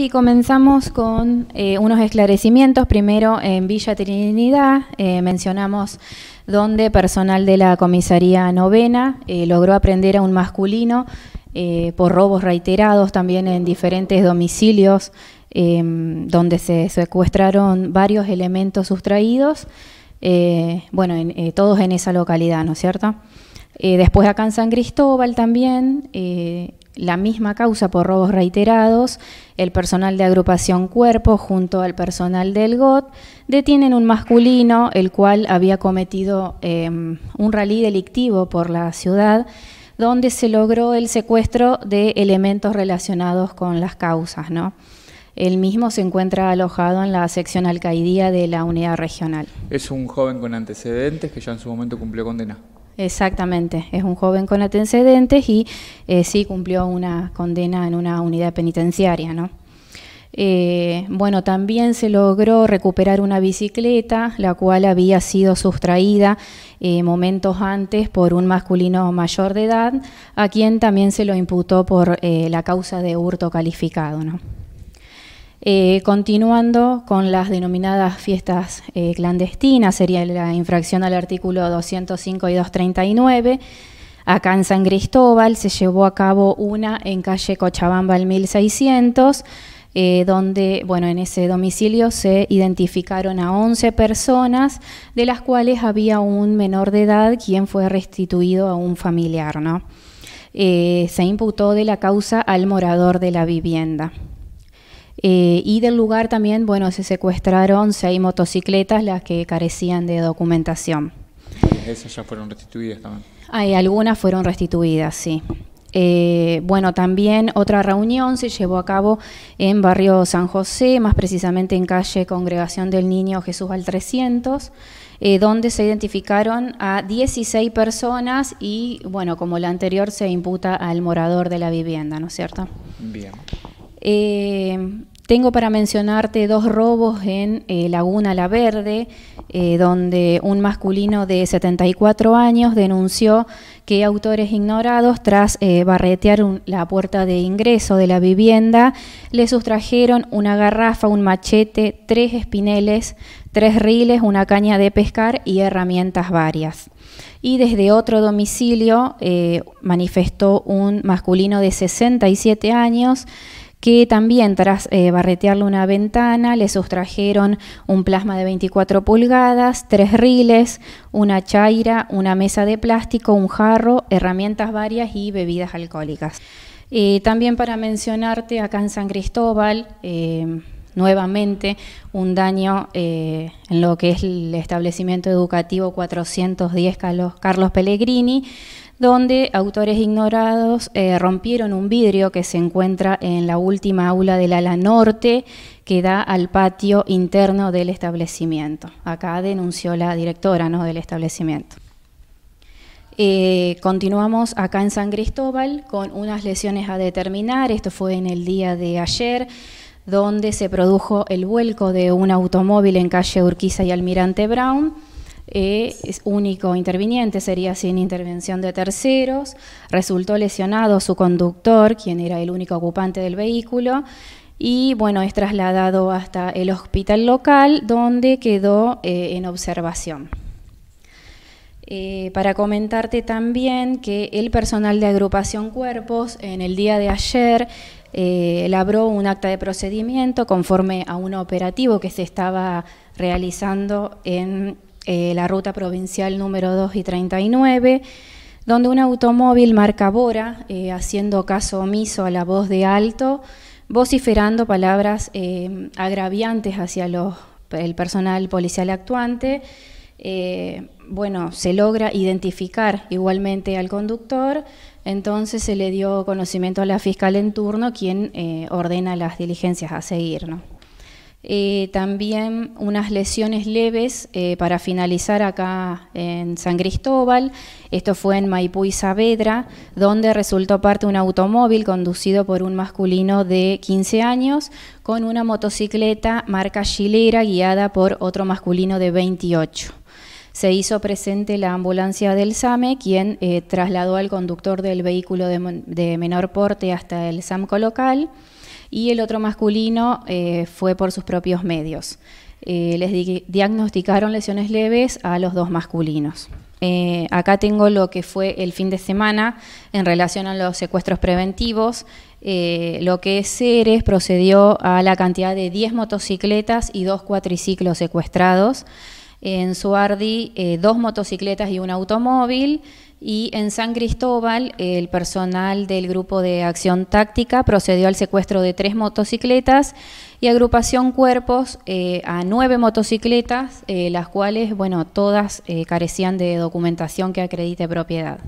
Sí, comenzamos con eh, unos esclarecimientos. Primero, en Villa Trinidad eh, mencionamos donde personal de la comisaría novena eh, logró aprender a un masculino por robos reiterados también en diferentes domicilios donde se secuestraron varios elementos sustraídos, bueno, todos en esa localidad, ¿no es cierto? después acá en San Cristóbal también la misma causa por robos reiterados, el personal de agrupación cuerpo junto al personal del GOT detienen un masculino el cual había cometido em, un rally delictivo por la ciudad donde se logró el secuestro de elementos relacionados con las causas. ¿no? El mismo se encuentra alojado en la sección alcaidía de la unidad regional. Es un joven con antecedentes que ya en su momento cumplió condena. Exactamente, es un joven con antecedentes y eh, sí cumplió una condena en una unidad penitenciaria, ¿no? Eh, bueno, también se logró recuperar una bicicleta, la cual había sido sustraída eh, momentos antes por un masculino mayor de edad, a quien también se lo imputó por la causa de hurto calificado. ¿no? Eh, continuando con las denominadas fiestas eh, clandestinas, sería la infracción al artículo 205 y 239. Acá en San Cristóbal se llevó a cabo una en calle Cochabamba al 1600, eh, donde, bueno, en ese domicilio se identificaron a 11 personas, de las cuales había un menor de edad quien fue restituido a un familiar, ¿no? se imputó de la causa al morador de la vivienda. Eh, y del lugar también, bueno, se secuestraron seis motocicletas, las que carecían de documentación. ¿Esas ya fueron restituidas también? algunas fueron restituidas, sí. Eh, bueno, también otra reunión se llevó a cabo en barrio San José, más precisamente en calle Congregación del Niño Jesús al 300, eh, donde se identificaron a 16 personas y, bueno, como la anterior, se imputa al morador de la vivienda, ¿no es cierto? Bien. Tengo para mencionarte dos robos en eh, Laguna La Verde, eh, donde un masculino de 74 años denunció que autores ignorados, tras eh, barretear la puerta de ingreso de la vivienda, le sustrajeron una garrafa, un machete, tres espineles, tres riles, una caña de pescar y herramientas varias. Y desde otro domicilio manifestó un masculino de 67 años que también tras eh, barretearle una ventana le sustrajeron un plasma de 24 pulgadas, tres riles, una chaira, una mesa de plástico, un jarro, herramientas varias y bebidas alcohólicas. Eh, también para mencionarte, acá en San Cristóbal, eh, nuevamente un daño en lo que es el establecimiento educativo 410 Carlos Pellegrini, donde autores ignorados eh, rompieron un vidrio que se encuentra en la última aula del ala norte que da al patio interno del establecimiento. Acá denunció la directora ¿no? del establecimiento. Eh, continuamos acá en San Cristóbal con unas lesiones a determinar, esto fue en el día de ayer, donde se produjo el vuelco de un automóvil en calle Urquiza y Almirante Brown eh, es único interviniente, sería sin intervención de terceros. Resultó lesionado su conductor, quien era el único ocupante del vehículo, y bueno, es trasladado hasta el hospital local, donde quedó eh, en observación. Eh, para comentarte también que el personal de agrupación cuerpos en el día de ayer eh, elaboró un acta de procedimiento conforme a un operativo que se estaba realizando en eh, la ruta provincial número 2 y 39, donde un automóvil marca Bora, eh, haciendo caso omiso a la voz de alto, vociferando palabras eh, agraviantes hacia los, el personal policial actuante. bueno, se logra identificar igualmente al conductor, entonces se le dio conocimiento a la fiscal en turno, quien ordena las diligencias a seguir. ¿no? Eh, también unas lesiones leves eh, para finalizar acá en San Cristóbal. Esto fue en Maipú y Saavedra, donde resultó parte un automóvil conducido por un masculino de 15 años con una motocicleta marca chilera guiada por otro masculino de 28. Se hizo presente la ambulancia del SAME, quien eh, trasladó al conductor del vehículo de menor porte hasta el SAMCO local y el otro masculino eh, fue por sus propios medios. Eh, les diagnosticaron lesiones leves a los dos masculinos. Eh, acá tengo lo que fue el fin de semana en relación a los secuestros preventivos. lo que es Ceres procedió a la cantidad de 10 motocicletas y dos cuatriciclos secuestrados. En Suardi, dos motocicletas y un automóvil. Y en San Cristóbal, el personal del Grupo de Acción Táctica procedió al secuestro de tres motocicletas y agrupación cuerpos eh, a nueve motocicletas, eh, las cuales, bueno, todas eh, carecían de documentación que acredite propiedad.